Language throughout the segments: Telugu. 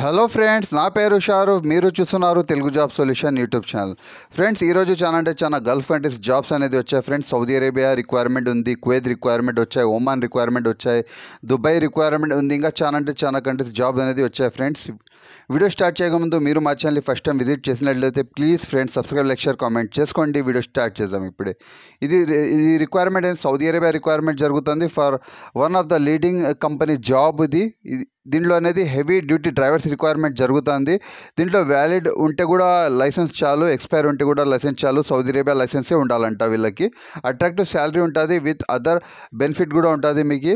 హలో ఫ్రెండ్స్ నా పేరు షారూఫ్ మీరు చూస్తున్నారు Telugu job solution YouTube channel friends ఈరోజు చాలా అంటే చాలా గల్ఫ్ కంట్రీస్ జాబ్స్ అనేది వచ్చాయి ఫ్రెండ్స్ సౌదీ అరేబియా రిక్వైర్మెంట్ ఉంది క్వేద్ రిక్వైర్మెంట్ వచ్చాయి ఒమాన్ రిక్వైర్మెంట్ వచ్చాయి దుబాయ్ రిక్వైర్మెంట్ ఉంది ఇంకా చాలా అంటే చాలా కంట్రీస్ జాబ్స్ అనేది వచ్చాయి ఫ్రెండ్స్ వీడియో స్టార్ట్ చేయకముందు మీరు మా ఛానల్ ఫస్ట్ టైం విజిట్ చేసినట్లయితే ప్లీజ్ ఫ్రెండ్స్ సబ్స్క్రైబ్ లెక్చర్ కామెంట్ చేసుకోండి వీడియో స్టార్ట్ చేద్దాం ఇప్పుడే ఇది ఇది రిక్వైర్మెంట్ అనేది సౌదీ అరేబియా రిక్వైర్మెంట్ జరుగుతుంది for one of the leading company job ఇది దీంట్లో అనేది హెవీ డ్యూటీ డ్రైవర్స్ రిక్వైర్మెంట్ జరుగుతుంది దీంట్లో వ్యాలిడ్ ఉంటే కూడా లైసెన్స్ చాలు ఎక్స్పైర్ ఉంటే కూడా లైసెన్స్ చాలు సౌదీ అరేబియా లైసెన్సే ఉండాలంట వీళ్ళకి అట్రాక్టివ్ శాలరీ ఉంటుంది విత్ అదర్ బెనిఫిట్ కూడా ఉంటుంది మీకు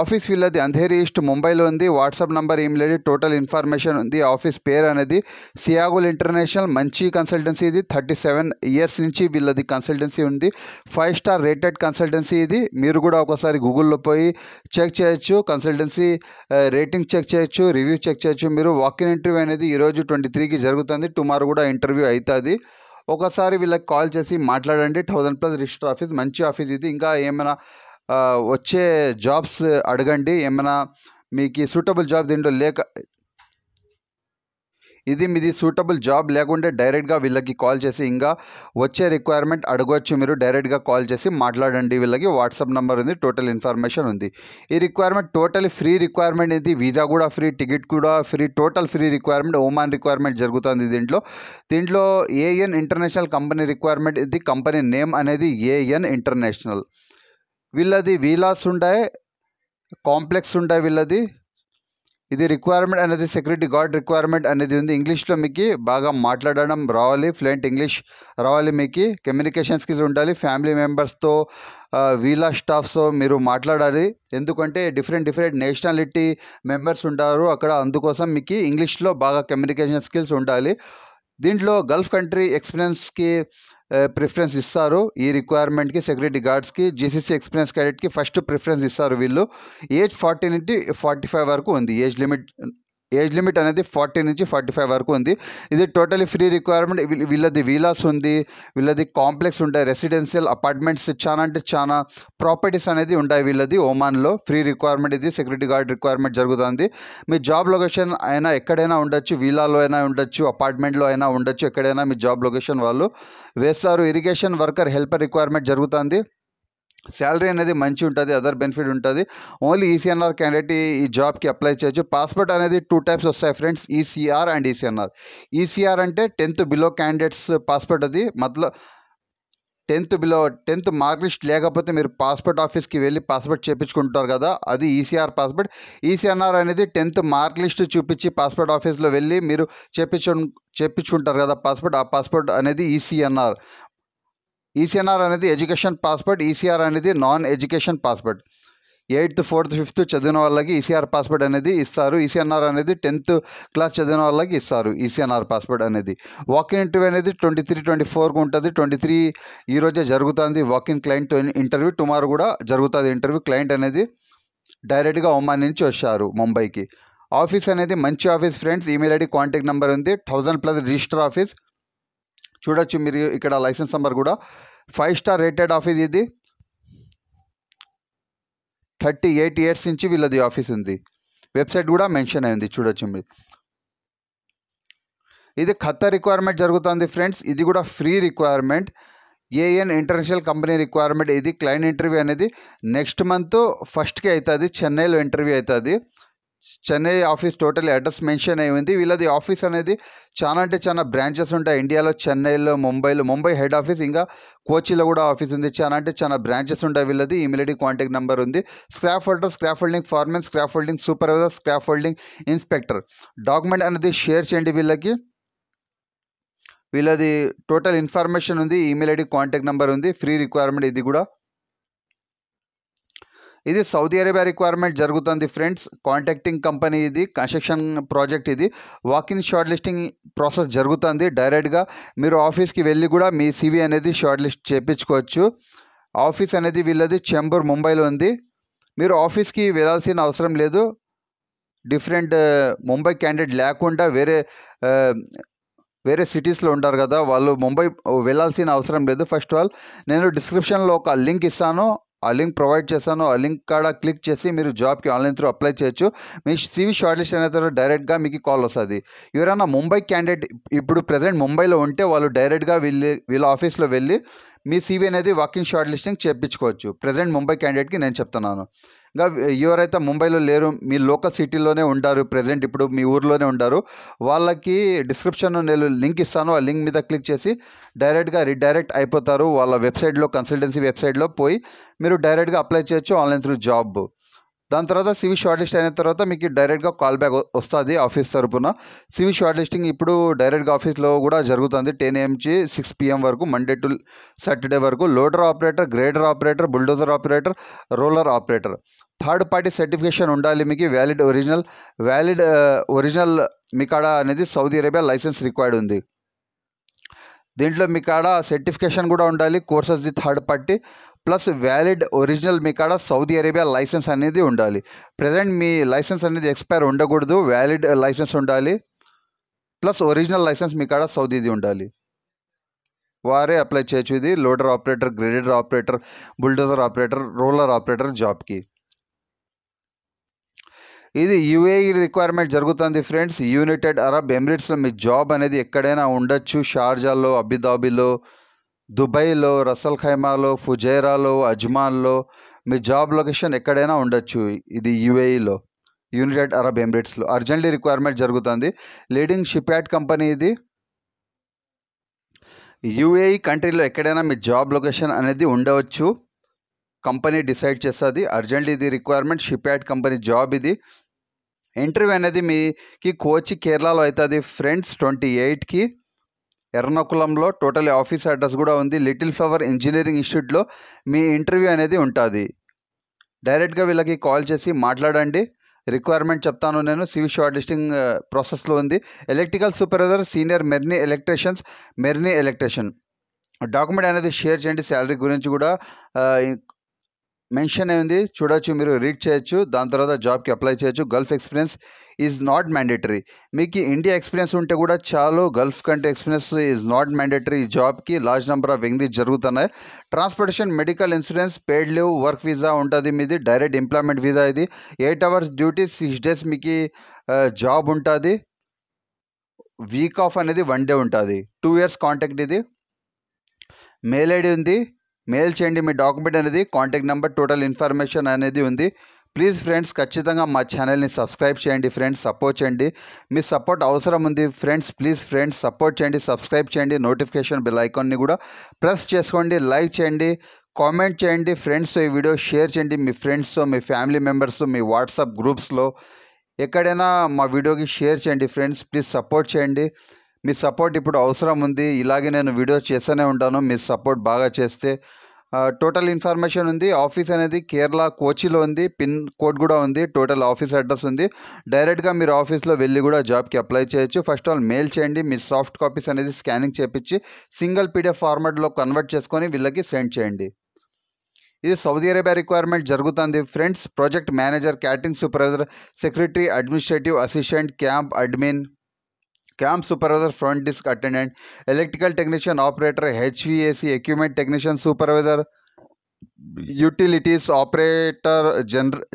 ఆఫీస్ వీళ్ళది అంధేరి ఈస్ట్ ముంబైలో ఉంది వాట్సాప్ నంబర్ ఏం లేదు టోటల్ ఇన్ఫర్మేషన్ ఉంది ఆఫీస్ పేరు అనేది సియాగుల్ ఇంటర్నేషనల్ మంచి కన్సల్టెన్సీ ఇది థర్టీ సెవెన్ ఇయర్స్ నుంచి వీళ్ళది కన్సల్టెన్సీ ఉంది ఫైవ్ స్టార్ రేటెడ్ కన్సల్టెన్సీ ఇది మీరు కూడా ఒకసారి గూగుల్లో పోయి చెక్ చేయొచ్చు కన్సల్టెన్సీ రేటింగ్ చెక్ చేయొచ్చు రివ్యూ చెక్ చేయొచ్చు మీరు వాకిన్ ఇంటర్వ్యూ అనేది ఈరోజు ట్వంటీ త్రీకి జరుగుతుంది టుమారో కూడా ఇంటర్వ్యూ అవుతుంది ఒకసారి వీళ్ళకి కాల్ చేసి మాట్లాడండి థౌజండ్ ప్లస్ రిజిస్టర్ ఆఫీస్ మంచి ఆఫీస్ ఇది ఇంకా ఏమైనా వచ్చే జాబ్స్ అడగండి ఏమైనా మీకు సూటబుల్ జాబ్ దీంట్లో లేక ఇది మీది సూటబుల్ జాబ్ లేకుంటే డైరెక్ట్గా వీళ్ళకి కాల్ చేసి ఇంకా వచ్చే రిక్వైర్మెంట్ అడగవచ్చు మీరు డైరెక్ట్గా కాల్ చేసి మాట్లాడండి వీళ్ళకి వాట్సాప్ నెంబర్ ఉంది టోటల్ ఇన్ఫర్మేషన్ ఉంది ఈ రిక్వైర్మెంట్ టోటల్ ఫ్రీ రిక్వైర్మెంట్ ఇది వీసా కూడా ఫ్రీ టికెట్ కూడా free total free requirement Oman requirement జరుగుతుంది దీంట్లో దీంట్లో ఏఎన్ ఇంటర్నేషనల్ కంపెనీ రిక్వైర్మెంట్ ఇది కంపెనీ నేమ్ అనేది ఏఎన్ ఇంటర్నేషనల్ వీళ్ళది వీలాస్ ఉంటాయి కాంప్లెక్స్ ఉంటాయి వీళ్ళది ఇది రిక్వైర్మెంట్ అనేది సెక్యూరిటీ గార్డ్ రిక్వైర్మెంట్ అనేది ఉంది ఇంగ్లీష్లో మీకు బాగా మాట్లాడడం రావాలి ఫ్లెంట్ ఇంగ్లీష్ రావాలి మీకు కమ్యూనికేషన్ స్కిల్స్ ఉండాలి ఫ్యామిలీ మెంబర్స్తో వీలా స్టాఫ్స్తో మీరు మాట్లాడాలి ఎందుకంటే డిఫరెంట్ డిఫరెంట్ నేషనాలిటీ మెంబర్స్ ఉంటారు అక్కడ అందుకోసం మీకు ఇంగ్లీష్లో బాగా కమ్యూనికేషన్ స్కిల్స్ ఉండాలి దీంట్లో గల్ఫ్ కంట్రీ ఎక్స్పీరియన్స్కి ప్రిఫరెన్స్ ఇస్తారు ఈ రిక్వైర్మెంట్కి సెక్యూరిటీ గార్డ్స్కి జీసీసీ ఎక్స్పీరియన్స్ క్యాడెట్కి ఫస్ట్ ప్రిఫరెన్స్ ఇస్తారు వీళ్ళు ఏజ్ ఫార్టీ నుండి ఫార్టీ ఫైవ్ వరకు ఉంది ఏజ్ లిమిట్ ఏజ్ లిమిట్ అనేది ఫార్టీ నుంచి ఫార్టీ ఫైవ్ వరకు ఉంది ఇది టోటలీ ఫ్రీ రిక్వైర్మెంట్ వీళ్ళది వీలాస్ ఉంది వీళ్ళది కాంప్లెక్స్ ఉంటాయి రెసిడెన్షియల్ అపార్ట్మెంట్స్ చాలా అంటే చాలా ప్రాపర్టీస్ అనేది ఉంటాయి వీళ్ళది ఓమాన్లో ఫ్రీ రిక్వైర్మెంట్ ఇది సెక్యూరిటీ గార్డ్ రిక్వైర్మెంట్ జరుగుతుంది మీ జాబ్ లొకేషన్ అయినా ఎక్కడైనా ఉండొచ్చు వీలాలో అయినా ఉండొచ్చు అపార్ట్మెంట్లో అయినా ఉండొచ్చు ఎక్కడైనా మీ జాబ్ లొకేషన్ వాళ్ళు వేస్తారు ఇరిగేషన్ వర్కర్ హెల్పర్ రిక్వైర్మెంట్ జరుగుతుంది శాలరీ అనేది మంచి ఉంటుంది అదర్ బెనిఫిట్ ఉంటుంది ఓన్లీ ఈసీఎన్ఆర్ క్యాండిడేట్ ఈ జాబ్కి అప్లై చేయొచ్చు పాస్పోర్ట్ అనేది టూ టైప్స్ వస్తాయి friends ECR and ECNR ECR అంటే టెన్త్ బిలో క్యాండిడేట్స్ పాస్పోర్ట్ అది మతలబ్ tenth below tenth mark list లేకపోతే మీరు పాస్పోర్ట్ ఆఫీస్కి వెళ్ళి పాస్పోర్ట్ చేయించుకుంటారు కదా అది ఈసీఆర్ పాస్పోర్ట్ ఈసీఎన్ఆర్ అనేది టెన్త్ మార్క్ లిస్ట్ చూపించి పాస్పోర్ట్ ఆఫీస్లో వెళ్ళి మీరు చేపించు చేపించుకుంటారు కదా పాస్పోర్ట్ ఆ పాస్పోర్ట్ అనేది ఈసీఎన్ఆర్ ఈసీఎన్ఆర్ e అనేది ఎడ్యుకేషన్ పాస్పోర్ట్ ఈసీఆర్ e అనేది non education passport eighth fourth fifth చదివిన వాళ్ళకి ఈసీఆర్ e పాస్పోర్ట్ అనేది ఇస్తారు ఈసీఎన్ఆర్ అనేది టెన్త్ క్లాస్ చదివిన వాళ్ళకి ఇస్తారు ఈసీఎన్ఆర్ పాస్పోర్ట్ అనేది వాకింగ్ ఇంటర్వ్యూ అనేది ట్వంటీ త్రీ ట్వంటీ ఫోర్కి ఉంటుంది ట్వంటీ త్రీ ఈరోజే జరుగుతుంది వాకింగ్ క్లయింట్ ఇంటర్వ్యూ టుమారో కూడా జరుగుతుంది ఇంటర్వ్యూ క్లయింట్ అనేది డైరెక్ట్గా ఒమాన్ నుంచి వచ్చారు ముంబైకి ఆఫీస్ అనేది మంచి office friends email ID contact number ఉంది థౌజండ్ ప్లస్ రిజిస్టర్ ఆఫీస్ చూడొచ్చు మీరు ఇక్కడ లైసెన్స్ నెంబర్ కూడా ఫైవ్ స్టార్ రేటెడ్ ఆఫీస్ ఇది థర్టీ ఎయిట్ ఇయర్స్ నుంచి వీళ్ళది ఆఫీస్ ఉంది వెబ్సైట్ కూడా మెన్షన్ అయింది చూడొచ్చు మీరు ఇది ఖత్తా రిక్వైర్మెంట్ జరుగుతుంది ఫ్రెండ్స్ ఇది కూడా free requirement AN International company requirement ఇది క్లయింట్ ఇంటర్వ్యూ అనేది నెక్స్ట్ మంత్ ఫస్ట్కి అవుతుంది చెన్నైలో ఇంటర్వ్యూ అవుతుంది Chennai office total address mention అయి ఉంది వీళ్ళది ఆఫీస్ అనేది చాలా అంటే చాలా బ్రాంచెస్ ఉంటాయి ఇండియాలో చెన్నైలో ముంబైలో ముంబై హెడ్ ఆఫీస్ ఇంకా కోచిలో కూడా ఆఫీస్ ఉంది చాలా అంటే చాలా బ్రాంచెస్ ఉంటాయి వీళ్ళది ఇమీడియట్ కాంటాక్ట్ నెంబర్ ఉంది scrap holder scrap holding foreman scrap holding supervisor scrap holding inspector document అనేది షేర్ చేయండి వీళ్ళకి వీళ్ళది టోటల్ ఇన్ఫర్మేషన్ ఉంది ఈమెయిల్ ఐడి కాంటాక్ట్ నెంబర్ ఉంది ఫ్రీ రిక్వైర్మెంట్ ఇది కూడా ఇది సౌదీ అరేబియా రిక్వైర్మెంట్ జరుగుతుంది ఫ్రెండ్స్ కాంటాక్టింగ్ కంపెనీ ఇది కన్స్ట్రక్షన్ ప్రాజెక్ట్ ఇది వాకింగ్ షార్ట్ లిస్టింగ్ ప్రాసెస్ జరుగుతుంది డైరెక్ట్గా మీరు ఆఫీస్కి వెళ్ళి కూడా మీ సివి అనేది షార్ట్ లిస్ట్ చేయించుకోవచ్చు ఆఫీస్ అనేది వీళ్ళది చెంబూర్ ముంబైలో ఉంది మీరు ఆఫీస్కి వెళ్ళాల్సిన అవసరం లేదు డిఫరెంట్ ముంబై క్యాండిడేట్ లేకుండా వేరే uh, వేరే సిటీస్లో ఉంటారు కదా వాళ్ళు ముంబై వెళ్ళాల్సిన అవసరం లేదు ఫస్ట్ ఆల్ నేను డిస్క్రిప్షన్లో ఒక లింక్ ఇస్తాను ఆ లింక్ ప్రొవైడ్ చేస్తాను ఆ లింక్ కాడ క్లిక్ చేసి మీరు జాబ్కి ఆన్లైన్ త్రూ అప్లై చేయొచ్చు మీ సివి షార్ట్ లిస్ట్ తర్వాత డైరెక్ట్గా మీకు కాల్ వస్తుంది ఎవరైనా ముంబై క్యాండిడేట్ ఇప్పుడు ప్రజెంట్ ముంబైలో ఉంటే వాళ్ళు డైరెక్ట్గా వెళ్ళి వీళ్ళ ఆఫీస్లో వెళ్ళి మీ సీవీ అనేది వాకింగ్ షార్ట్ లిస్టింగ్ చేయించుకోవచ్చు ప్రజెంట్ ముంబై క్యాండిడేట్కి నేను చెప్తున్నాను ఇంకా ఎవరైతే ముంబైలో లేరు మీ లోకల్ సిటీలోనే ఉంటారు ప్రజెంట్ ఇప్పుడు మీ ఊర్లోనే ఉంటారు వాళ్ళకి డిస్క్రిప్షన్ నేను లింక్ ఇస్తాను ఆ లింక్ మీద క్లిక్ చేసి డైరెక్ట్గా రీడైరెక్ట్ అయిపోతారు వాళ్ళ వెబ్సైట్లో కన్సల్టెన్సీ వెబ్సైట్లో పోయి మీరు డైరెక్ట్గా అప్లై చేయొచ్చు ఆన్లైన్ త్రూ జాబ్ దాని తర్వాత సివి షార్ట్ లిస్ట్ అయిన తర్వాత మీకు డైరెక్ట్గా కాల్ బ్యాక్ వస్తుంది ఆఫీస్ తరపున సివి షార్ట్ లిస్టింగ్ ఇప్పుడు డైరెక్ట్గా ఆఫీస్లో కూడా జరుగుతుంది టెన్ ఏఎంచి సిక్స్ పిఎం వరకు మండే టు సాటర్డే వరకు loader operator grader operator bulldozer operator roller operator third party certification ఉండాలి మీకు వ్యాలిడ్ ఒరిజినల్ వ్యాలిడ్ ఒరిజినల్ మీ కాడ అనేది సౌదీ అరేబియా లైసెన్స్ రిక్వైర్డ్ ఉంది దీంట్లో మీ కాడ సర్టిఫికేషన్ కూడా ఉండాలి courses the third party plus valid original మీ కాడ సౌదీ అరేబియా లైసెన్స్ అనేది ఉండాలి ప్రజెంట్ మీ లైసెన్స్ అనేది ఎక్స్పైర్ ఉండకూడదు వ్యాలిడ్ లైసెన్స్ ఉండాలి ప్లస్ ఒరిజినల్ లైసెన్స్ మీ కాడ సౌదీది ఉండాలి వారే అప్లై చేయొచ్చు ఇది loader operator graded operator bulldozer operator roller operator జాబ్కి ఇది యుఏఈ రిక్వైర్మెంట్ జరుగుతుంది ఫ్రెండ్స్ యునైటెడ్ అరబ్ ఎమిరేట్స్లో మీ జాబ్ అనేది ఎక్కడైనా ఉండొచ్చు షార్జాలో అబిదాబీలో దుబాయ్లో రసల్ ఖైమాలో ఫుజైరాలో అజ్మాన్లో మీ జాబ్ లొకేషన్ ఎక్కడైనా ఉండొచ్చు ఇది యుఏఈలో యునైటెడ్ అరబ్ ఎమిరేట్స్లో అర్జెంట్లీ రిక్వైర్మెంట్ జరుగుతుంది లీడింగ్ యాడ్ కంపెనీ ఇది యుఏఈ కంట్రీలో ఎక్కడైనా మీ జాబ్ లొకేషన్ అనేది ఉండవచ్చు కంపెనీ డిసైడ్ చేస్తుంది అర్జెంట్లీ ఇది requirement ship add company job ఇది ఇంటర్వ్యూ అనేది మీకి కోచి కేరళలో అవుతుంది ఫ్రెండ్స్ ట్వంటీ ఎయిట్కి ఎర్నాకులంలో టోటల్ ఆఫీస్ అడ్రస్ కూడా ఉంది లిటిల్ ఫ్లవర్ ఇంజనీరింగ్ ఇన్స్టిట్యూట్లో మీ ఇంటర్వ్యూ అనేది ఉంటుంది డైరెక్ట్గా వీళ్ళకి కాల్ చేసి మాట్లాడండి రిక్వైర్మెంట్ చెప్తాను నేను సివి షార్ట్ లిస్టింగ్ ప్రాసెస్లో ఉంది ఎలక్ట్రికల్ సూపర్వైజర్ సీనియర్ మెర్నీ ఎలక్ట్రిషియన్స్ మెర్నీ ఎలక్ట్రీషియన్ డాక్యుమెంట్ అనేది షేర్ చేయండి శాలరీ గురించి కూడా మెన్షన్ అయింది చూడొచ్చు మీరు రీడ్ చేయొచ్చు దాని తర్వాత జాబ్కి అప్లై చేయొచ్చు Gulf experience is not mandatory మీకు ఇండియా ఎక్స్పీరియన్స్ ఉంటే కూడా చాలు Gulf country experience is not mandatory ఈ జాబ్కి లార్జ్ నెంబర్ ఆఫ్ ఎంగిది జరుగుతున్నాయి transportation medical insurance paid leave work visa ఉంటుంది మీది డైరెక్ట్ ఎంప్లాయ్మెంట్ వీజా ఇది eight hours duty six days మీకు జాబ్ ఉంటుంది వీక్ ఆఫ్ అనేది వన్ డే ఉంటుంది టూ ఇయర్స్ కాంటాక్ట్ ఇది మెయిల్ ఐడి ఉంది మెయిల్ చేయండి మీ డాక్యుమెంట్ అనేది కాంటాక్ట్ నెంబర్ టోటల్ ఇన్ఫర్మేషన్ అనేది ఉంది ప్లీజ్ ఫ్రెండ్స్ ఖచ్చితంగా మా ఛానల్ని సబ్స్క్రైబ్ చేయండి ఫ్రెండ్స్ సపోర్ట్ చేయండి మీ సపోర్ట్ అవసరం ఉంది ఫ్రెండ్స్ ప్లీజ్ ఫ్రెండ్స్ సపోర్ట్ చేయండి సబ్స్క్రైబ్ చేయండి నోటిఫికేషన్ బిల్ ఐకాన్ని కూడా ప్రెస్ చేసుకోండి లైక్ చేయండి కామెంట్ చేయండి ఫ్రెండ్స్ ఈ వీడియో షేర్ చేయండి మీ ఫ్రెండ్స్తో మీ ఫ్యామిలీ మెంబర్స్ మీ వాట్సాప్ గ్రూప్స్లో ఎక్కడైనా మా వీడియోకి షేర్ చేయండి ఫ్రెండ్స్ ప్లీజ్ సపోర్ట్ చేయండి మీ సపోర్ట్ ఇప్పుడు అవసరం ఉంది ఇలాగే నేను వీడియోస్ చేస్తూనే ఉంటాను మీ సపోర్ట్ బాగా చేస్తే టోటల్ ఇన్ఫర్మేషన్ ఉంది ఆఫీస్ అనేది కేరళ కోచిలో ఉంది పిన్ కోడ్ కూడా ఉంది టోటల్ ఆఫీస్ అడ్రస్ ఉంది డైరెక్ట్గా మీరు ఆఫీస్లో వెళ్ళి కూడా జాబ్కి అప్లై చేయొచ్చు ఫస్ట్ ఆల్ మెయిల్ చేయండి మీ సాఫ్ట్ కాపీస్ అనేది స్కానింగ్ చేపించి సింగిల్ పీడిఎఫ్ ఫార్మాట్లో కన్వర్ట్ చేసుకొని వీళ్ళకి సెండ్ చేయండి ఇది సౌదీ అరేబియా రిక్వైర్మెంట్ జరుగుతుంది friends project manager catering supervisor secretary administrative assistant camp admin camp supervisor front desk attendant electrical technician operator HVAC equipment technician supervisor utilities operator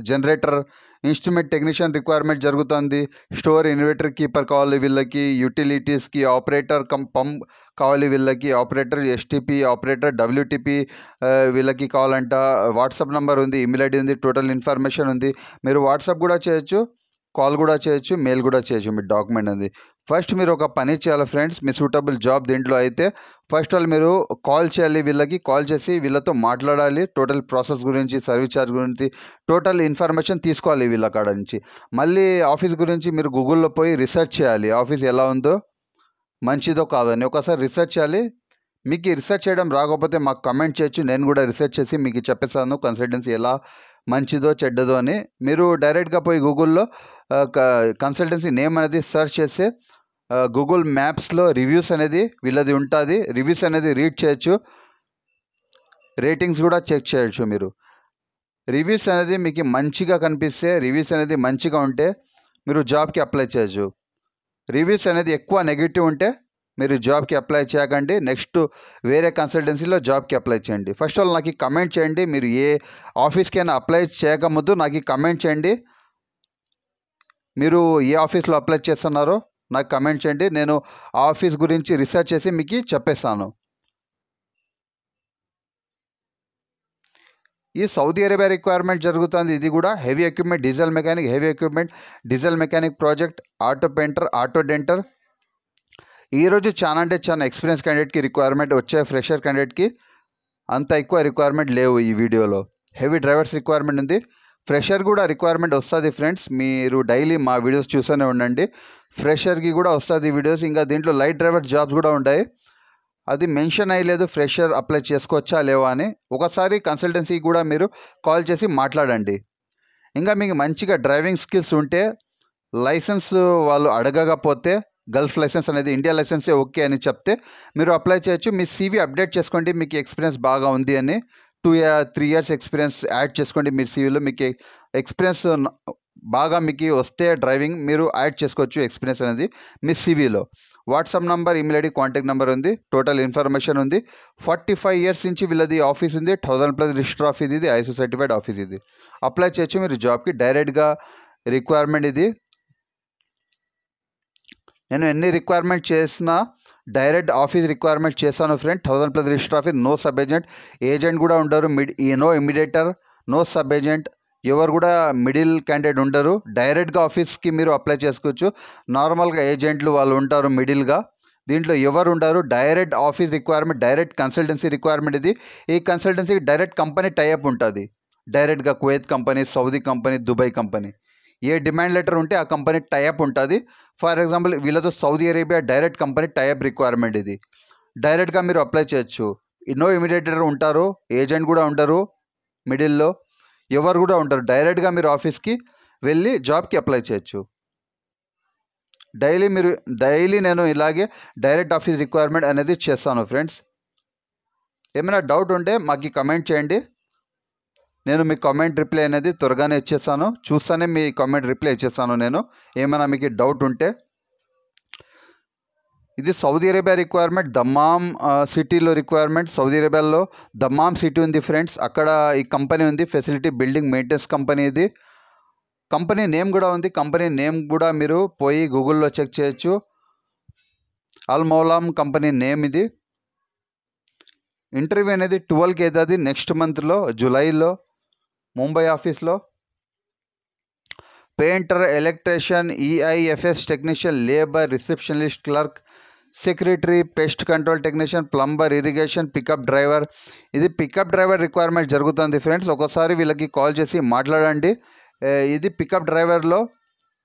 generator instrument technician requirement జరుగుతుంది స్టోర్ ఇన్వర్టర్ కీపర్ కావాలి వీళ్ళకి యూటిలిటీస్కి ఆపరేటర్ కం పంప్ కావాలి వీళ్ళకి ఆపరేటర్ ఎస్టీపీ ఆపరేటర్ డబ్ల్యూటీపీ వీళ్ళకి కావాలంట వాట్సాప్ నెంబర్ ఉంది ఈమెయిల్ ఐడి ఉంది టోటల్ ఇన్ఫర్మేషన్ ఉంది మీరు వాట్సాప్ కూడా చేయొచ్చు కాల్ కూడా చేయొచ్చు మెయిల్ కూడా చేయొచ్చు మీ డాక్యుమెంట్ ఉంది ఫస్ట్ మీరు ఒక పని చేయాలి ఫ్రెండ్స్ మీ సూటబుల్ జాబ్ దీంట్లో అయితే ఫస్ట్ ఆల్ మీరు కాల్ చేయాలి వీళ్ళకి కాల్ చేసి వీళ్ళతో మాట్లాడాలి టోటల్ ప్రాసెస్ గురించి సర్వీస్ ఛార్జ్ గురించి టోటల్ ఇన్ఫర్మేషన్ తీసుకోవాలి వీళ్ళ కాడ నుంచి మళ్ళీ ఆఫీస్ గురించి మీరు గూగుల్లో పోయి రీసెర్చ్ చేయాలి ఆఫీస్ ఎలా ఉందో మంచిదో కాదని ఒకసారి రీసెర్చ్ చేయాలి మీకు రీసెర్చ్ చేయడం రాకపోతే మాకు కమెంట్ చేయొచ్చు నేను కూడా రీసెర్చ్ చేసి మీకు చెప్పేస్తాను కన్సల్టెన్సీ ఎలా మంచిదో చెడ్డదో అని మీరు డైరెక్ట్గా పోయి గూగుల్లో కన్సల్టెన్సీ నేమ్ అనేది సెర్చ్ చేస్తే గూగుల్ మ్యాప్స్లో రివ్యూస్ అనేది వీళ్ళది ఉంటుంది రివ్యూస్ అనేది రీడ్ చేయొచ్చు రేటింగ్స్ కూడా చెక్ చేయొచ్చు మీరు రివ్యూస్ అనేది మీకు మంచిగా కనిపిస్తే రివ్యూస్ అనేది మంచిగా ఉంటే మీరు జాబ్కి అప్లై చేయొచ్చు రివ్యూస్ అనేది ఎక్కువ నెగిటివ్ ఉంటే మీరు జాబ్కి అప్లై చేయకండి నెక్స్ట్ వేరే కన్సల్టెన్సీలో జాబ్కి అప్లై చేయండి ఫస్ట్ ఆల్ నాకు కమెంట్ చేయండి మీరు ఏ ఆఫీస్కైనా అప్లై చేయకముందు నాకు కమెంట్ చేయండి మీరు ఏ ఆఫీస్లో అప్లై చేస్తున్నారో నాకు కమెంట్ చేయండి నేను ఆఫీస్ గురించి రీసెర్చ్ చేసి మీకు చెప్పేస్తాను ఈ సౌదీ అరేబియా రిక్వైర్మెంట్ జరుగుతుంది ఇది కూడా heavy equipment diesel mechanic heavy equipment diesel mechanic project auto painter auto denter ఈరోజు చాలా అంటే చాలా ఎక్స్పీరియన్స్ క్యాండిడేట్కి రిక్వైర్మెంట్ వచ్చే ఫ్రెషర్ క్యాండిడేట్కి అంత ఎక్కువ రిక్వైర్మెంట్ లేవు ఈ వీడియోలో హెవీ డ్రైవర్స్ రిక్వైర్మెంట్ ఉంది ఫ్రెషర్ కూడా రిక్వైర్మెంట్ వస్తుంది ఫ్రెండ్స్ మీరు డైలీ మా వీడియోస్ చూస్తూనే ఉండండి ఫ్రెషర్కి కూడా వస్తుంది ఈ వీడియోస్ ఇంకా దీంట్లో లైట్ డ్రైవర్ జాబ్స్ కూడా ఉంటాయి అది మెన్షన్ అయ్యలేదు ఫ్రెషర్ అప్లై చేసుకోవచ్చా లేవా అని ఒకసారి కన్సల్టెన్సీకి కూడా మీరు కాల్ చేసి మాట్లాడండి ఇంకా మీకు మంచిగా డ్రైవింగ్ స్కిల్స్ ఉంటే లైసెన్స్ వాళ్ళు అడగకపోతే గల్ఫ్ లైసెన్స్ అనేది ఇండియా లైసెన్సే ఓకే అని చెప్తే మీరు అప్లై చేయొచ్చు మీ సీవీ అప్డేట్ చేసుకోండి మీకు ఎక్స్పీరియన్స్ బాగా ఉంది అని two year three years experience add చేసుకోండి మీ సీవీలో మీకు ఎక్స్పీరియన్స్ బాగా మీకు వస్తే డ్రైవింగ్ మీరు యాడ్ చేసుకోవచ్చు ఎక్స్పీరియన్స్ అనేది మీ సివిలో WhatsApp number email ID contact number ఉంది టోటల్ ఇన్ఫర్మేషన్ ఉంది ఫార్టీ ఫైవ్ ఇయర్స్ నుంచి వీళ్ళది ఆఫీస్ ఉంది థౌసండ్ ప్లస్ రిజిస్టర్ ఆఫీస్ ఇది ఐసీ సర్టిఫైడ్ ఆఫీస్ ఇది అప్లై చేయొచ్చు మీరు జాబ్కి డైరెక్ట్గా రిక్వైర్మెంట్ ఇది నేను ఎన్ని రిక్వైర్మెంట్ చేసినా డైరెక్ట్ ఆఫీస్ రిక్వైర్మెంట్ చేస్తాను friend thousand plus register office no sub agent agent కూడా ఉండరు mid no immediator no sub agent ఎవరు కూడా మిడిల్ క్యాండిడేట్ ఉండరు డైరెక్ట్గా ఆఫీస్కి మీరు అప్లై చేసుకోవచ్చు నార్మల్గా ఏజెంట్లు వాళ్ళు ఉంటారు మిడిల్గా దీంట్లో ఎవరు ఉండరు direct office requirement direct consultancy requirement ఇది ఈ కన్సల్టెన్సీకి డైరెక్ట్ కంపెనీ టైఅప్ ఉంటుంది డైరెక్ట్గా Kuwait company Saudi company Dubai company a demand letter ఉంటే ఆ కంపెనీ టైఅప్ ఉంటుంది ఫర్ ఎగ్జాంపుల్ వీళ్ళతో Saudi Arabia direct company tie up requirement ఇది డైరెక్ట్గా మీరు అప్లై చేయొచ్చు ఎన్నో ఇమీడియేటర్ ఉంటారు ఏజెంట్ కూడా ఉంటారు మిడిల్లో ఎవరు కూడా ఉంటారు డైరెక్ట్గా మీరు ఆఫీస్కి వెళ్ళి జాబ్కి అప్లై చేయొచ్చు డైలీ మీరు డైలీ నేను ఇలాగే డైరెక్ట్ ఆఫీస్ రిక్వైర్మెంట్ అనేది చేస్తాను ఫ్రెండ్స్ ఏమైనా డౌట్ ఉంటే మాకు కమెంట్ చేయండి నేను మీ కామెంట్ రిప్లై అనేది త్వరగానే ఇచ్చేస్తాను చూస్తానే మీ కామెంట్ రిప్లై ఇచ్చేస్తాను నేను ఏమైనా మీకు డౌట్ ఉంటే ఇది సౌదీ అరేబియా రిక్వైర్మెంట్ దమ్మాం సిటీలో రిక్వైర్మెంట్ సౌదీ అరేబియాలో దమ్మాం సిటీ ఉంది ఫ్రెండ్స్ అక్కడ ఈ కంపెనీ ఉంది ఫెసిలిటీ బిల్డింగ్ మెయింటెనెన్స్ కంపెనీ ఇది కంపెనీ నేమ్ కూడా ఉంది కంపెనీ నేమ్ కూడా మీరు పోయి గూగుల్లో చెక్ చేయొచ్చు అల్మౌలాం కంపెనీ నేమ్ ఇది ఇంటర్వ్యూ అనేది ట్వెల్వ్కి అవుతుంది నెక్స్ట్ మంత్లో జూలైలో ముంబై ఆఫీస్లో painter electrician EIFS technician labour receptionist clerk secretary pest control technician plumber irrigation pickup driver ఇది పికప్ డ్రైవర్ రిక్వైర్మెంట్ జరుగుతుంది ఫ్రెండ్స్ ఒకసారి వీళ్ళకి కాల్ చేసి మాట్లాడండి ఇది పికప్ డ్రైవర్లో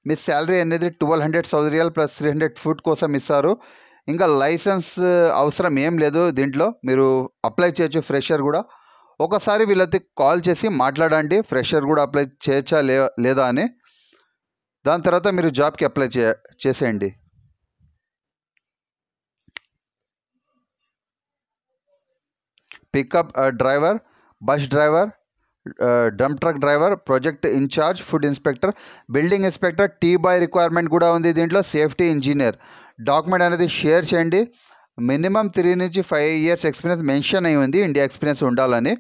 మీ శాలరీ అనేది twelve hundred Saudi riyal plus three hundred food కోసం ఇస్తారు ఇంకా లైసెన్స్ అవసరం ఏం లేదు దీంట్లో మీరు అప్లై చేయొచ్చు ఫ్రెషర్ కూడా ఒకసారి వీళ్ళకి కాల్ చేసి మాట్లాడండి ఫ్రెషర్ కూడా అప్లై చేయొచ్చా లేదా అని దాని తర్వాత మీరు జాబ్కి అప్లై చేసేయండి pickup driver bus driver dump truck driver project incharge food inspector building inspector tea boy requirement కూడా ఉంది దీంట్లో సేఫ్టీ ఇంజనీర్ డాక్యుమెంట్ అనేది షేర్ చేయండి మినిమం త్రీ నుంచి ఫైవ్ ఇయర్స్ ఎక్స్పీరియన్స్ మెన్షన్ అయి ఉంది ఇండియా ఎక్స్పీరియన్స్ ఉండాలని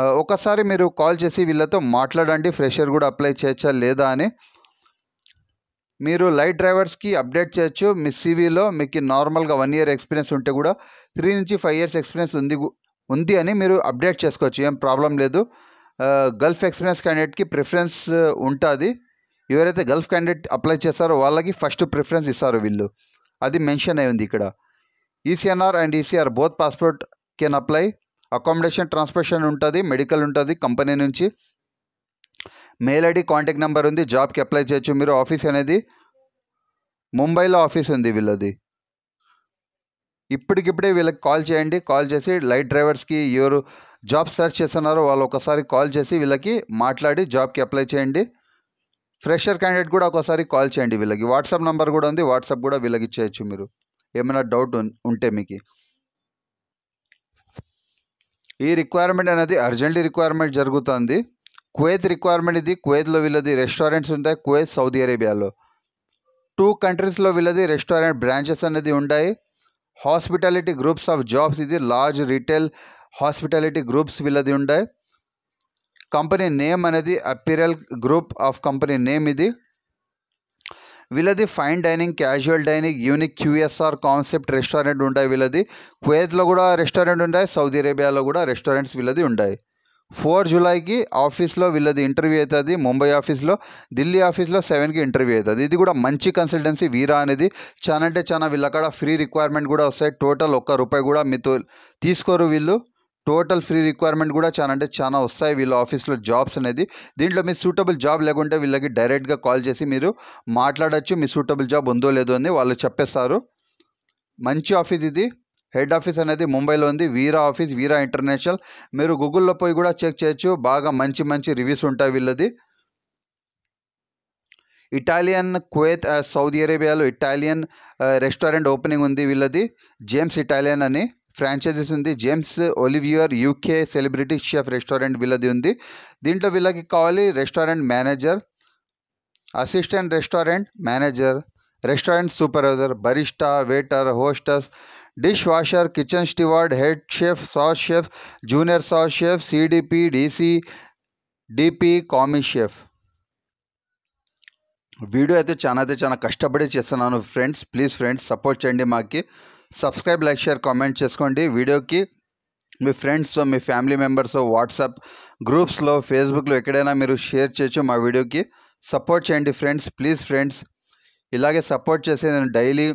uh, ఒకసారి మీరు కాల్ చేసి వీళ్ళతో మాట్లాడండి ఫ్రెషర్ కూడా అప్లై చేయొచ్చా లేదా అని మీరు లైట్ డ్రైవర్స్కి అప్డేట్ చేయొచ్చు మీ సివిలో మీకు నార్మల్గా వన్ ఇయర్ ఎక్స్పీరియన్స్ ఉంటే కూడా త్రీ నుంచి ఫైవ్ ఇయర్స్ ఎక్స్పీరియన్స్ ఉంది ఉంది అని మీరు అప్డేట్ చేసుకోవచ్చు ఏం ప్రాబ్లం లేదు గల్ఫ్ ఎక్స్పీరియన్స్ క్యాండిడేట్కి ప్రిఫరెన్స్ ఉంటుంది ఎవరైతే గల్ఫ్ క్యాండిడేట్ అప్లై చేస్తారో వాళ్ళకి ఫస్ట్ ప్రిఫరెన్స్ ఇస్తారు వీళ్ళు అది మెన్షన్ అయి ఉంది ఇక్కడ ECNR and ECR both passport can apply accommodation transportation ఉంటుంది మెడికల్ ఉంటుంది కంపెనీ నుంచి మెయిల్ ఐడి కాంటాక్ట్ నెంబర్ ఉంది జాబ్కి అప్లై చేయొచ్చు మీరు ఆఫీస్ అనేది ముంబైలో ఆఫీస్ ఉంది వీళ్ళది ఇప్పటికిప్పుడే వీళ్ళకి కాల్ చేయండి కాల్ చేసి లైట్ డ్రైవర్స్కి ఎవరు జాబ్ సెర్చ్ చేస్తున్నారో వాళ్ళు ఒకసారి కాల్ చేసి వీళ్ళకి మాట్లాడి జాబ్కి అప్లై చేయండి ఫ్రెషర్ క్యాండిడేట్ కూడా ఒకసారి కాల్ చేయండి వీళ్ళకి వాట్సాప్ నెంబర్ కూడా ఉంది వాట్సాప్ కూడా వీళ్ళకి ఇచ్చేయచ్చు మీరు ఏమైనా డౌట్ ఉంటే మీకు ఈ రిక్వైర్మెంట్ అనేది అర్జెంట్లీ రిక్వైర్మెంట్ జరుగుతుంది కువేత్ రిక్వైర్మెంట్ ఇది కువేత్లో వీళ్ళది రెస్టారెంట్స్ ఉంటాయి కువేత్ సౌదీ అరేబియాలో టూ కంట్రీస్లో వీళ్ళది రెస్టారెంట్ బ్రాంచెస్ అనేది ఉంటాయి హాస్పిటాలిటీ గ్రూప్స్ ఆఫ్ జాబ్స్ ఇది లార్జ్ రీటైల్ హాస్పిటాలిటీ గ్రూప్స్ వీళ్ళది ఉండే కంపెనీ నేమ్ అనేది apparel group of company name ఇది వీళ్ళది fine dining casual dining unique QSR concept restaurant ఉంటాయి వీళ్ళది కువైత్లో కూడా రెస్టారెంట్ ఉంటాయి సౌదీ అరేబియాలో కూడా రెస్టారెంట్స్ వీళ్ళది ఉంటాయి ఫోర్ జూలైకి ఆఫీస్లో వీళ్ళది ఇంటర్వ్యూ అవుతుంది ముంబై ఆఫీస్లో ఢిల్లీ ఆఫీస్లో సెవెన్కి ఇంటర్వ్యూ అవుతుంది ఇది కూడా మంచి కన్సల్టెన్సీ వీరా అనేది చాలా అంటే చాలా వీళ్ళక్కడ ఫ్రీ రిక్వైర్మెంట్ కూడా వస్తాయి టోటల్ ఒక్క రూపాయి కూడా మీతో తీసుకోరు వీళ్ళు టోటల్ ఫ్రీ రిక్వైర్మెంట్ కూడా చాలా అంటే చాలా వస్తాయి వీళ్ళ ఆఫీస్లో జాబ్స్ అనేది దీంట్లో మీ సూటబుల్ జాబ్ లేకుంటే వీళ్ళకి డైరెక్ట్గా కాల్ చేసి మీరు మాట్లాడచ్చు మీ సూటబుల్ జాబ్ ఉందో లేదో అని వాళ్ళు చెప్పేస్తారు మంచి ఆఫీస్ ఇది హెడ్ ఆఫీస్ అనేది ముంబైలో ఉంది వీరా ఆఫీస్ వీరా ఇంటర్నేషనల్ మీరు గూగుల్లో పోయి కూడా చెక్ చేయొచ్చు బాగా మంచి మంచి రివ్యూస్ ఉంటాయి వీళ్ళది ఇటాలియన్ కువేత్ సౌదీ అరేబియాలో ఇటాలియన్ రెస్టారెంట్ ఓపెనింగ్ ఉంది వీళ్ళది జేమ్స్ ఇటాలియన్ అని ఫ్రాంచైజీస్ ఉంది James Oliver UK celebrity chef restaurant వీళ్ళది ఉంది దీంట్లో వీళ్ళకి కావాలి restaurant manager assistant restaurant manager restaurant supervisor barista waiter hostess dish washer kitchen steward head chef sous chef junior sous chef CDP DC DP commis chef video అయితే చాలా అయితే చాలా కష్టపడి చేస్తున్నాను ఫ్రెండ్స్ ప్లీజ్ ఫ్రెండ్స్ సపోర్ట్ చేయండి మాకి సబ్స్క్రైబ్ లైక్ షేర్ కామెంట్ చేసుకోండి వీడియోకి మీ ఫ్రెండ్స్ మీ ఫ్యామిలీ మెంబర్స్ వాట్సాప్ గ్రూప్స్లో ఫేస్బుక్లో ఎక్కడైనా మీరు షేర్ చేయొచ్చు మా వీడియోకి సపోర్ట్ చేయండి ఫ్రెండ్స్ ప్లీజ్ ఫ్రెండ్స్ ఇలాగే సపోర్ట్ చేసి నేను డైలీ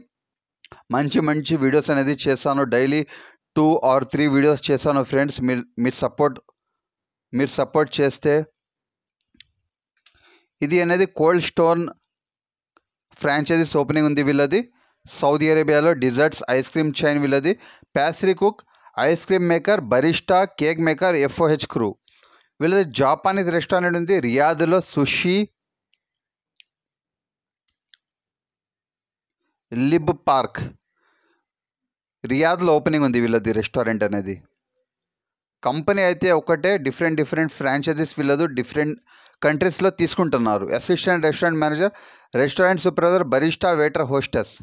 మంచి మంచి వీడియోస్ అనేది చేస్తాను daily two or three videos చేశాను ఫ్రెండ్స్ మీరు మీరు సపోర్ట్ మీరు సపోర్ట్ చేస్తే ఇది అనేది కోల్డ్ స్టోన్ ఫ్రాంచైజీస్ ఓపెనింగ్ ఉంది వీళ్ళది సౌదీ అరేబియాలో డిజర్ట్స్ ఐస్ క్రీమ్ చైన్ వీళ్ళది pastry cook ice cream maker barista cake maker FOH crew వీళ్ళది జాపానీస్ రెస్టారెంట్ ఉంది రియాదులో సుషీ లిబ్ పార్క్ రియాద్లో ఓపెనింగ్ ఉంది వీళ్ళది రెస్టారెంట్ అనేది కంపెనీ అయితే ఒకటే డిఫరెంట్ డిఫరెంట్ ఫ్రాంచైజీస్ వీళ్ళదు డిఫరెంట్ కంట్రీస్లో తీసుకుంటున్నారు assistant restaurant manager restaurant supervisor barista waiter hostess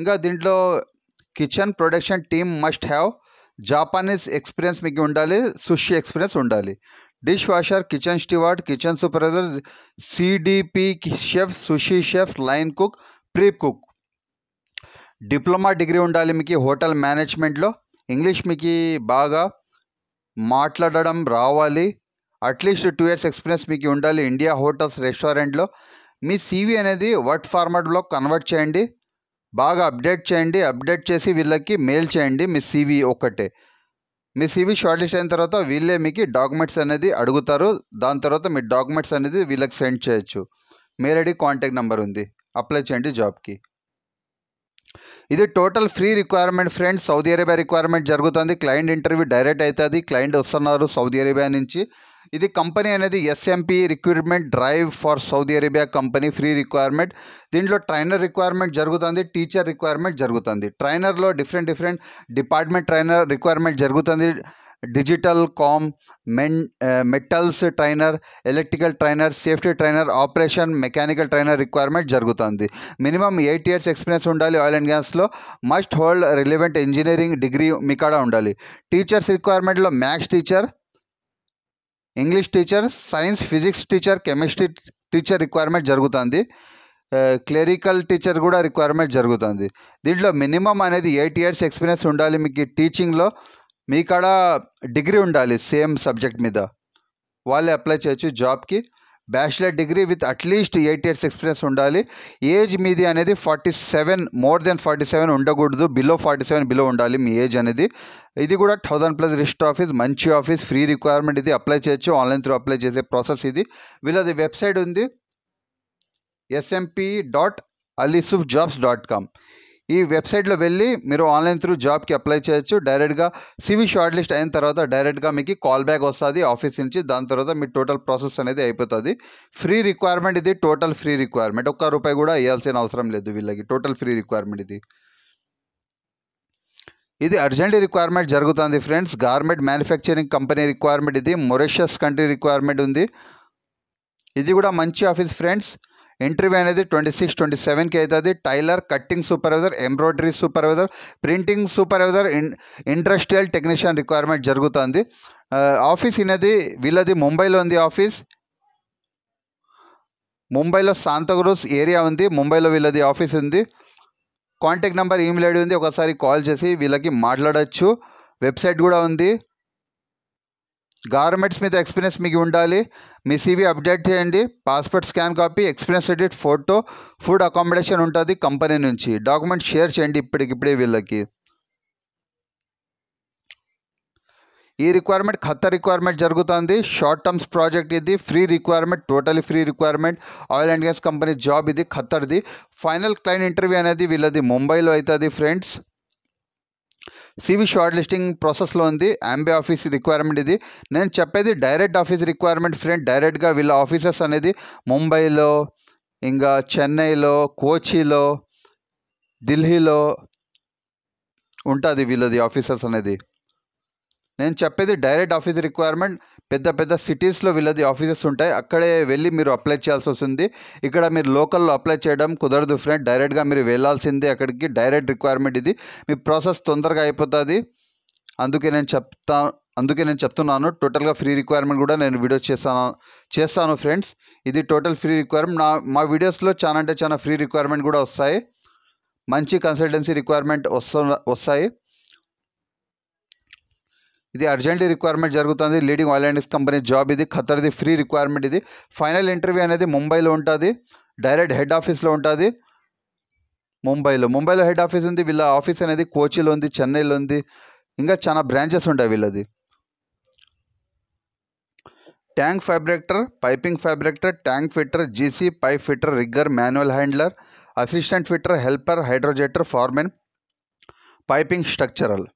ఇంకా దీంట్లో kitchen production team must have Japanese experience మీకు ఉండాలి సుషి ఎక్స్పీరియన్స్ ఉండాలి dish washer kitchen steward kitchen supervisor CDP chef sushi chef line cook prep cook diploma degree ఉండాలి మీకు హోటల్ మేనేజ్మెంట్లో ఇంగ్లీష్ మీకు బాగా మాట్లాడడం రావాలి అట్లీస్ట్ టూ ఇయర్స్ ఎక్స్పీరియన్స్ మీకు ఉండాలి ఇండియా హోటల్స్ రెస్టారెంట్లో మీ సివి అనేది వర్డ్ ఫార్మాట్లో కన్వర్ట్ చేయండి బాగా అప్డేట్ చేయండి అప్డేట్ చేసి వీళ్ళకి మెయిల్ చేయండి మీ సివి ఒక్కటే మీ సివి షార్ట్ లిస్ట్ అయిన తర్వాత వీళ్ళే మీకు డాక్యుమెంట్స్ అనేది అడుగుతారు దాని తర్వాత మీ డాక్యుమెంట్స్ అనేది వీళ్ళకి సెండ్ చేయొచ్చు మెయిల్ ఐడి కాంటాక్ట్ నెంబర్ ఉంది అప్లై చేయండి జాబ్కి ఇది total free requirement friends Saudi Arabia requirement జరుగుతుంది క్లయింట్ ఇంటర్వ్యూ డైరెక్ట్ అవుతుంది క్లయింట్ వస్తున్నారు సౌదీ అరేబియా నుంచి ఇది కంపెనీ అనేది SMP recruitment drive for Saudi Arabia company free requirement దీంట్లో ట్రైనర్ రిక్వైర్మెంట్ జరుగుతుంది టీచర్ రిక్వైర్మెంట్ జరుగుతుంది ట్రైనర్లో different different department trainer requirement జరుగుతుంది digital common metals trainer electrical trainer safety trainer operation mechanical trainer requirement జరుగుతుంది మినిమం ఎయిట్ ఇయర్స్ ఎక్స్పీరియన్స్ ఉండాలి ఆయిల్ అండ్ గ్యాస్లో must hold relevant engineering degree మీకాడ ఉండాలి టీచర్స్ రిక్వైర్మెంట్లో maths teacher English teacher science physics teacher chemistry teacher requirement జరుగుతుంది క్లెరికల్ టీచర్ కూడా రిక్వైర్మెంట్ జరుగుతుంది దీంట్లో మినిమం అనేది ఎయిట్ ఇయర్స్ ఎక్స్పీరియన్స్ ఉండాలి మీకు టీచింగ్లో మీ కాడ డిగ్రీ ఉండాలి సేమ్ సబ్జెక్ట్ మీద వాళ్ళే అప్లై చేయొచ్చు జాబ్కి bachelor degree with at least eight years experience ఉండాలి ఏజ్ మీది అనేది forty seven more than forty seven ఉండకూడదు బిలో ఫార్టీ సెవెన్ బిలో ఉండాలి మీ ఏజ్ అనేది ఇది కూడా థౌసండ్ ప్లస్ రిస్ట్ ఆఫీస్ మంచి ఆఫీస్ ఫ్రీ రిక్వైర్మెంట్ ఇది అప్లై చేయొచ్చు ఆన్లైన్ త్రూ అప్లై చేసే ప్రాసెస్ ఇది వీళ్ళది వెబ్సైట్ ఉంది ఎస్ఎంపీ డాట్ అలీసుఫ్ జాబ్స్ డాట్ కామ్ ఈ వెబ్సైట్లో వెళ్ళి మీరు ఆన్లైన్ త్రూ జాబ్కి అప్లై చేయొచ్చు డైరెక్ట్గా సివి షార్ట్ లిస్ట్ అయిన తర్వాత డైరెక్ట్గా మీకు కాల్ బ్యాక్ వస్తుంది ఆఫీస్ నుంచి దాని తర్వాత మీ టోటల్ ప్రాసెస్ అనేది అయిపోతుంది ఫ్రీ రిక్వైర్మెంట్ ఇది టోటల్ ఫ్రీ రిక్వైర్మెంట్ ఒక్క రూపాయి కూడా వేయాల్సిన అవసరం లేదు వీళ్ళకి టోటల్ ఫ్రీ రిక్వైర్మెంట్ ఇది ఇది అర్జెంట్ రిక్వైర్మెంట్ జరుగుతుంది friends garment manufacturing company requirement ఇది మొరేషియస్ కంట్రీ రిక్వైర్మెంట్ ఉంది ఇది కూడా మంచి ఆఫీస్ ఫ్రెండ్స్ ఇంటర్వ్యూ అనేది ట్వంటీ సిక్స్ ట్వంటీ సెవెన్కి అవుతుంది tailor cutting supervisor embroidery supervisor printing supervisor industrial technician requirement జరుగుతుంది ఆఫీస్ అనేది వీళ్ళది ముంబైలో ఉంది ఆఫీస్ ముంబైలో శాంతగ్రూస్ ఏరియా ఉంది ముంబైలో వీళ్ళది ఆఫీస్ ఉంది కాంటాక్ట్ నెంబర్ ఈమెయిల్ ఐడి ఉంది ఒకసారి కాల్ చేసి వీళ్ళకి మాట్లాడచ్చు వెబ్సైట్ కూడా ఉంది గార్మెంట్స్ మీద ఎక్స్పీరియన్స్ మీకు ఉండాలి మీ సీవీ అప్డేట్ చేయండి passport scan copy experience edit photo food accommodation ఉంటుంది కంపెనీ నుంచి డాక్యుమెంట్ షేర్ చేయండి ఇప్పటికిప్పుడే వీళ్ళకి ఈ రిక్వైర్మెంట్ ఖత్త రిక్వైర్మెంట్ జరుగుతుంది షార్ట్ టర్మ్స్ ప్రాజెక్ట్ ఇది free requirement totally free requirement oil and gas company job ఇది ఖత్తర్ది ఫైనల్ క్లైంట్ ఇంటర్వ్యూ అనేది వీళ్ళది ముంబైలో అవుతుంది ఫ్రెండ్స్ సివి షార్ట్ లిస్టింగ్ ప్రాసెస్లో ఉంది అంబే ఆఫీస్ రిక్వైర్మెంట్ ఇది నేను చెప్పేది డైరెక్ట్ ఆఫీస్ రిక్వైర్మెంట్ ఫ్రెండ్ డైరెక్ట్గా వీళ్ళ ఆఫీసెస్ అనేది ముంబైలో ఇంకా చెన్నైలో కోచిలో ఢిల్లీలో ఉంటుంది వీళ్ళది ఆఫీసెస్ అనేది నేను చెప్పేది డైరెక్ట్ ఆఫీస్ రిక్వైర్మెంట్ పెద్ద పెద్ద సిటీస్లో వీళ్ళది ఆఫీసెస్ ఉంటాయి అక్కడే వెళ్ళి మీరు అప్లై చేయాల్సి వస్తుంది ఇక్కడ మీరు లోకల్లో అప్లై చేయడం కుదరదు ఫ్రెండ్ డైరెక్ట్గా మీరు వెళ్ళాల్సిందే అక్కడికి డైరెక్ట్ రిక్వైర్మెంట్ ఇది మీ ప్రాసెస్ తొందరగా అయిపోతుంది అందుకే నేను చెప్తా అందుకే నేను చెప్తున్నాను టోటల్గా ఫ్రీ రిక్వైర్మెంట్ కూడా నేను వీడియోస్ చేస్తాను చేస్తాను ఫ్రెండ్స్ ఇది టోటల్ ఫ్రీ రిక్వైర్మెంట్ నా మా వీడియోస్లో చాలా అంటే చాలా ఫ్రీ రిక్వైర్మెంట్ కూడా వస్తాయి మంచి కన్సల్టెన్సీ రిక్వైర్మెంట్ వస్తు వస్తాయి ఇది అర్జెంట్ రిక్వైర్మెంట్ జరుగుతుంది leading oil and company job ఇది ఖతర్ది ఫ్రీ రిక్వైర్మెంట్ ఇది ఫైనల్ ఇంటర్వ్యూ అనేది ముంబైలో ఉంటుంది డైరెక్ట్ హెడ్ ఆఫీస్లో ఉంటుంది ముంబైలో ముంబైలో హెడ్ ఆఫీస్ ఉంది వీళ్ళ ఆఫీస్ అనేది కోచిలో ఉంది చెన్నైలో ఉంది ఇంకా చాలా బ్రాంచెస్ ఉంటాయి వీళ్ళది tank fabricator piping fabricator tank fitter GC pipe fitter rigger manual handler assistant fitter helper hydrojetter foreman piping structural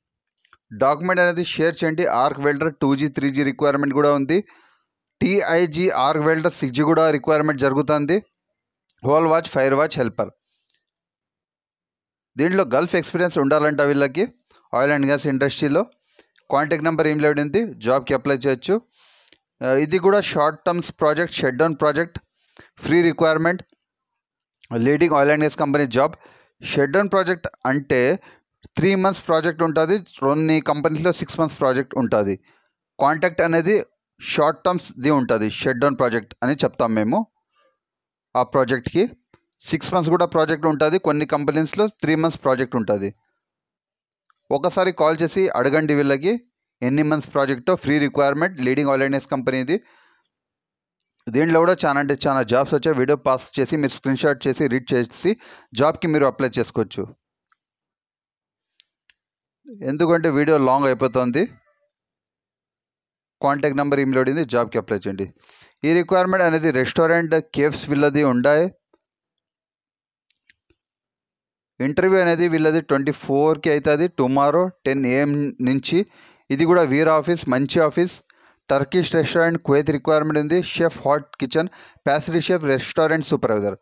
document అనేది షేర్ చేయండి arc welder two G three G requirement కూడా ఉంది TIG arc welder six G కూడా రిక్వైర్మెంట్ జరుగుతుంది hole watch fire watch helper దీంట్లో గల్ఫ్ ఎక్స్పీరియన్స్ ఉండాలంట వీళ్ళకి ఆయిల్ అండ్ గ్యాస్ ఇండస్ట్రీలో కాంటాక్ట్ నెంబర్ ఏం లేడింది జాబ్కి అప్లై చేయొచ్చు ఇది కూడా short terms project shed down project free requirement leading oil and gas company job shed down project అంటే త్రీ మంత్స్ ప్రాజెక్ట్ ఉంటుంది కొన్ని కంపెనీస్లో సిక్స్ మంత్స్ ప్రాజెక్ట్ ఉంటుంది కాంటాక్ట్ అనేది షార్ట్ టర్మ్స్ది ఉంటుంది షెడ్ డౌన్ ప్రాజెక్ట్ అని చెప్తాం మేము ఆ ప్రాజెక్ట్కి సిక్స్ మంత్స్ కూడా ప్రాజెక్ట్ ఉంటుంది కొన్ని కంపెనీస్లో త్రీ మంత్స్ ప్రాజెక్ట్ ఉంటుంది ఒకసారి కాల్ చేసి అడగండి వీళ్ళకి ఎన్ని మంత్స్ ప్రాజెక్టో ఫ్రీ రిక్వైర్మెంట్ లీడింగ్ ఆల్రెడీస్ కంపెనీది దీంట్లో కూడా చాలా అంటే చాలా జాబ్స్ వచ్చాయి వీడియో పాస్ చేసి మీరు స్క్రీన్షాట్ చేసి రీడ్ చేసి జాబ్కి మీరు అప్లై చేసుకోవచ్చు ఎందుకంటే వీడియో లాంగ్ అయిపోతుంది కాంటాక్ట్ నెంబర్ ఈమెయిల్ ఉంది జాబ్కి అప్లై చేయండి ఈ రిక్వైర్మెంట్ అనేది రెస్టారెంట్ కేఫ్స్ వీళ్ళది ఉండాయి ఇంటర్వ్యూ అనేది వీళ్ళది ట్వంటీ ఫోర్కి అవుతుంది టుమారో టెన్ ఏఎం నుంచి ఇది కూడా వీర్ ఆఫీస్ మంచి office Turkish restaurant Kuwait requirement ఉంది chef hot kitchen pastry chef restaurant supervisor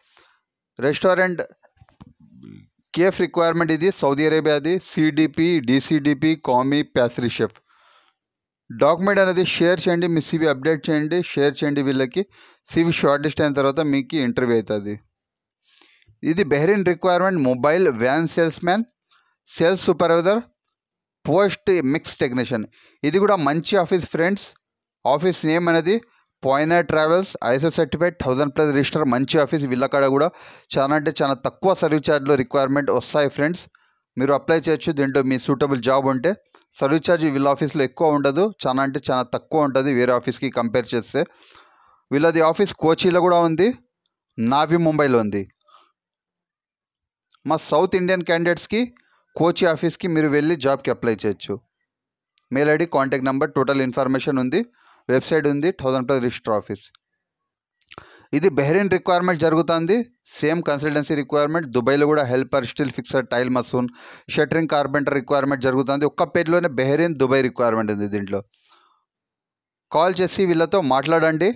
restaurant KF requirement ఇది సౌదీ అరేబియాది CDP DCDP commis chef document అనేది షేర్ చేయండి మీ సివి అప్డేట్ చేయండి షేర్ చేయండి వీళ్ళకి సివి షార్ట్ లిస్ట్ అయిన తర్వాత మీకు ఇంటర్వ్యూ అవుతుంది ఇది Bahrain requirement mobile van salesman sales supervisor post mix technician ఇది కూడా మంచి ఆఫీస్ ఫ్రెండ్స్ ఆఫీస్ నేమ్ అనేది పోయినా travels ISI certified thousand plus register మంచి ఆఫీస్ వీళ్ళకాడ కూడా చాలా అంటే చాలా తక్కువ సర్వీస్ ఛార్జ్లు రిక్వైర్మెంట్ వస్తాయి ఫ్రెండ్స్ మీరు అప్లై చేయొచ్చు దీంట్లో మీ సూటబుల్ జాబ్ ఉంటే సర్వీస్ ఛార్జ్ వీళ్ళ ఆఫీస్లో ఎక్కువ ఉండదు చాలా అంటే చాలా తక్కువ ఉంటుంది వేరే ఆఫీస్కి కంపేర్ చేస్తే వీళ్ళది ఆఫీస్ కోచీలో కూడా ఉంది నావి ముంబైలో ఉంది మా సౌత్ ఇండియన్ క్యాండిడేట్స్కి కోచి ఆఫీస్కి మీరు వెళ్ళి జాబ్కి అప్లై చేయొచ్చు mail ID contact number total information ఉంది వెబ్సైట్ ఉంది థౌసండ్ ప్లస్ రిజిస్టర్ ఆఫీస్ ఇది బెహ్రెయిన్ రిక్వైర్మెంట్ జరుగుతుంది సేమ్ కన్సల్టెన్సీ రిక్వైర్మెంట్ దుబాయ్లో కూడా helper steel fixer tile mason shuttering carpenter requirement జరుగుతుంది ఒక్క పేరులోనే బెహ్రెయిన్ దుబాయ్ రిక్వైర్మెంట్ ఉంది దీంట్లో కాల్ చేసి వీళ్ళతో మాట్లాడండి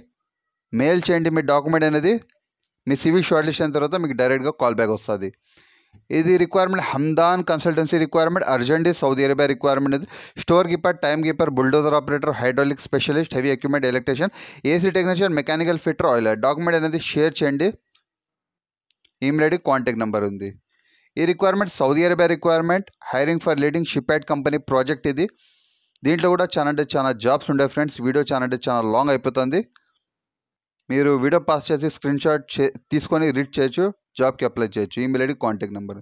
మెయిల్ చేయండి మీ డాక్యుమెంట్ అనేది మీ సివిల్ షార్ట్ లిస్ట్ అయిన తర్వాత మీకు డైరెక్ట్గా కాల్ బ్యాక్ వస్తుంది ఇది requirement Hamdan consultancy requirement urgent Saudi Arabia requirement ఇది store keeper time keeper bulldozer operator hydraulic specialist heavy equipment electrician AC technician mechanical fitter oil document అనేది షేర్ చేయండి ఈమెయిల్ ఐడి కాంటాక్ట్ నెంబర్ ఉంది ఈ requirement Saudi Arabia requirement hiring for leading ship add company project ఇది దీంట్లో కూడా చాలా అంటే చాలా జాబ్స్ ఉండే ఫ్రెండ్స్ వీడియో చాలా అంటే చాలా లాంగ్ అయిపోతుంది మీరు వీడియో పాస్ చేసి స్క్రీన్ షాట్ తీసుకొని రీడ్ చేయొచ్చు జాబ్కి అప్లై చేయొచ్చు ఈమెయిల్ ఐడి కాంటాక్ట్ నెంబర్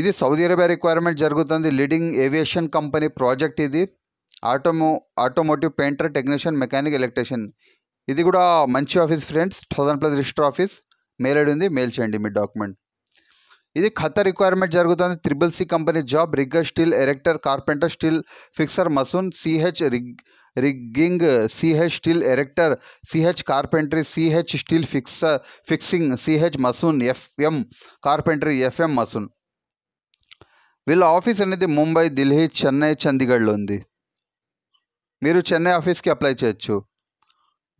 ఇది సౌదీ అరేబియా రిక్వైర్మెంట్ జరుగుతుంది లీడింగ్ ఏవియేషన్ కంపెనీ ప్రాజెక్ట్ ఇది ఆటోమో automotive painter technician mechanic electrician ఇది కూడా మంచి office friends thousand plus register office mail ID ఉంది మెయిల్ చేయండి మీ డాక్యుమెంట్ ఇది ఖత రిక్వైర్మెంట్ జరుగుతుంది triple C company job rigger steel erector carpenter steel fixer mason CH rig rigging CH steel erector CH carpentry CH steel fix fixing CH mason FM carpentry FM mason వీళ్ళ ఆఫీస్ అనేది ముంబై ఢిల్లీ చెన్నై చండీగఢ్లో ఉంది మీరు చెన్నై ఆఫీస్కి అప్లై చేయొచ్చు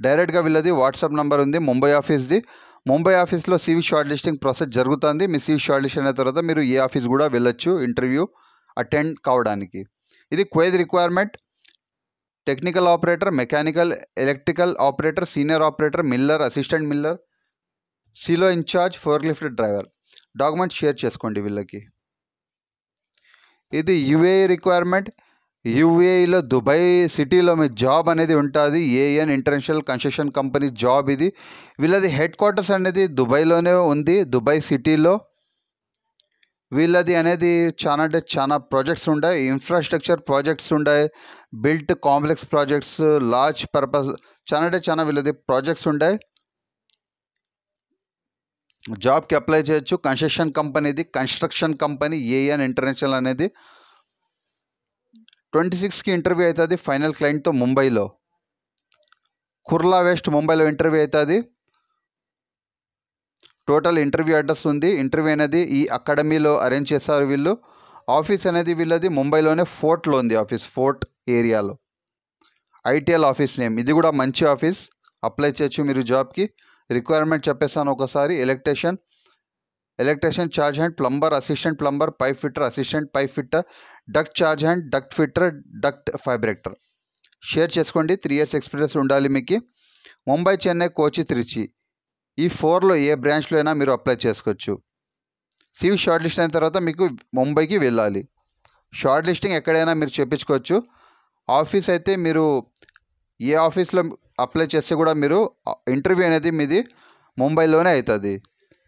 డైరెక్ట్గా వీళ్ళది వాట్సాప్ నెంబర్ ఉంది ముంబై ఆఫీస్ది ముంబై ఆఫీస్లో సివి షార్ట్ లిస్టింగ్ ప్రాసెస్ జరుగుతుంది మీ సివి షార్ట్ లిస్ట్ అయిన తర్వాత మీరు ఏ ఆఫీస్ కూడా వెళ్ళొచ్చు ఇంటర్వ్యూ అటెండ్ కావడానికి ఇది క్వేజ్ requirement technical operator mechanical electrical operator senior operator miller assistant miller silo incharge four driver document share చేసుకోండి వీళ్ళకి ఇది యుఏఈ రిక్వైర్మెంట్ యుఏఈలో దుబాయ్ సిటీలో మీ జాబ్ అనేది ఉంటుంది AN international construction company job ఇది వీళ్ళది హెడ్ క్వార్టర్స్ అనేది దుబాయ్లోనే ఉంది దుబాయ్ సిటీలో వీళ్ళది అనేది చాలా అంటే చాలా ప్రాజెక్ట్స్ ఉన్నాయి ఇన్ఫ్రాస్ట్రక్చర్ ప్రాజెక్ట్స్ ఉన్నాయి built complex projects large purpose చాలా అంటే చాలా వీళ్ళది ప్రాజెక్ట్స్ ఉంటాయి జాబ్కి అప్లై చేయొచ్చు కన్స్ట్రక్షన్ కంపెనీది కన్స్ట్రక్షన్ కంపెనీ ఏఎన్ ఇంటర్నేషనల్ అనేది ట్వంటీ సిక్స్కి ఇంటర్వ్యూ అవుతుంది ఫైనల్ క్లయింట్తో ముంబైలో కుర్లా వెస్ట్ ముంబైలో ఇంటర్వ్యూ అవుతుంది టోటల్ ఇంటర్వ్యూ అడ్రస్ ఉంది ఇంటర్వ్యూ అనేది ఈ అకాడమీలో అరేంజ్ చేశారు వీళ్ళు ఆఫీస్ అనేది వీళ్ళది ముంబైలోనే ఫోర్ట్లో ఉంది ఆఫీస్ ఫోర్ట్ ఏరియాలో ఐటీఎల్ ఆఫీస్ నేమ్ ఇది కూడా మంచి ఆఫీస్ అప్లై చేయొచ్చు మీరు జాబ్కి రిక్వైర్మెంట్ చెప్పేస్తాను ఒకసారి electrician electrician charge hand plumber assistant plumber pipe fitter assistant pipe fitter duct charge hand duct fitter duct fabricator share చేసుకోండి త్రీ ఇయర్స్ ఎక్స్పీరియన్స్ ఉండాలి మీకు ముంబై చెన్నై కోచి త్రిచి ఈ ఫోర్లో ఏ బ్రాంచ్లో అయినా మీరు అప్లై చేసుకోవచ్చు సివి షార్ట్ లిస్ట్ అయిన తర్వాత మీకు ముంబైకి వెళ్ళాలి షార్ట్ లిస్టింగ్ ఎక్కడైనా మీరు చేపించుకోవచ్చు ఆఫీస్ అయితే మీరు ఏ ఆఫీస్లో అప్లై చేస్తే కూడా మీరు ఇంటర్వ్యూ అనేది మీది ముంబైలోనే అవుతుంది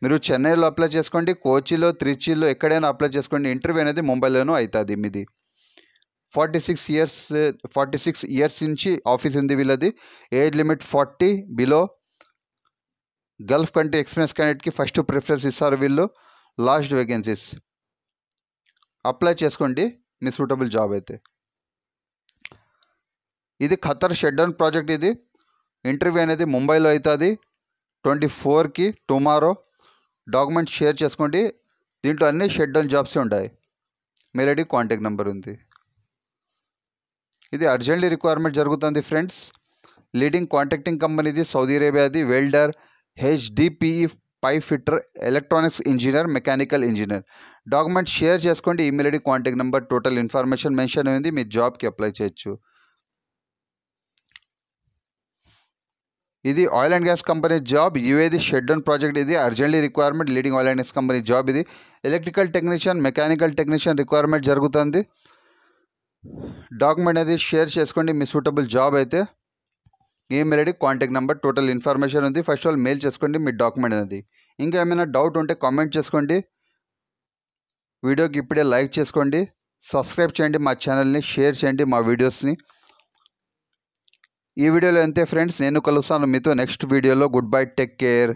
మీరు చెన్నైలో అప్లై చేసుకోండి కోచిలో త్రిచిలో ఎక్కడైనా అప్లై చేసుకోండి ఇంటర్వ్యూ అనేది ముంబైలోనూ అవుతుంది మీది forty six years forty six years నుంచి ఆఫీస్ ఉంది వీళ్ళది age limit forty below gulf country experience క్యాండిడేట్కి ఫస్ట్ ప్రిఫరెన్స్ ఇస్తారు వీళ్ళు లాస్ట్ వేకెన్సీస్ అప్లై చేసుకోండి మీ సూటబుల్ జాబ్ అయితే ఇది ఖతర్ షెడ్యూల్ ప్రాజెక్ట్ ఇది ఇంటర్వ్యూ అనేది ముంబైలో అవుతుంది ట్వంటీ ఫోర్కి టుమారో డాక్యుమెంట్ షేర్ చేసుకోండి దీంట్లో అన్ని షెడ్యూల్ జాబ్స్ ఉంటాయి మెయిల్ ఐడి కాంటాక్ట్ నెంబర్ ఉంది ఇది అర్జెంట్లీ రిక్వైర్మెంట్ జరుగుతుంది ఫ్రెండ్స్ లీడింగ్ కాంట్రాక్టింగ్ కంపెనీది సౌదీ అరేబియాది welder HDPE pipe fitter electronics engineer mechanical engineer document share చేసుకోండి email ID contact number total information mention అయింది మీ జాబ్కి అప్లై చేయొచ్చు ఇది oil and gas company job ఇవేది షెడ్ డౌన్ ప్రాజెక్ట్ ఇది urgently requirement leading oil and gas company job ఇది electrical technician mechanical technician requirement జరుగుతుంది డాక్యుమెంట్ అనేది షేర్ చేసుకోండి మీ సూటబుల్ జాబ్ అయితే email ID contact number total information ఉంది ఫస్ట్ ఆల్ మెయిల్ చేసుకోండి మీ డాక్యుమెంట్ అనేది ఇంకా ఏమైనా డౌట్ ఉంటే కామెంట్ చేసుకోండి వీడియోకి ఇప్పుడే లైక్ చేసుకోండి సబ్స్క్రైబ్ చేయండి మా ఛానల్ని షేర్ చేయండి మా వీడియోస్ని ఈ వీడియోలో అంతే ఫ్రెండ్స్ నేను కలుస్తాను మీతో నెక్స్ట్ వీడియోలో గుడ్ బై టేక్ కేర్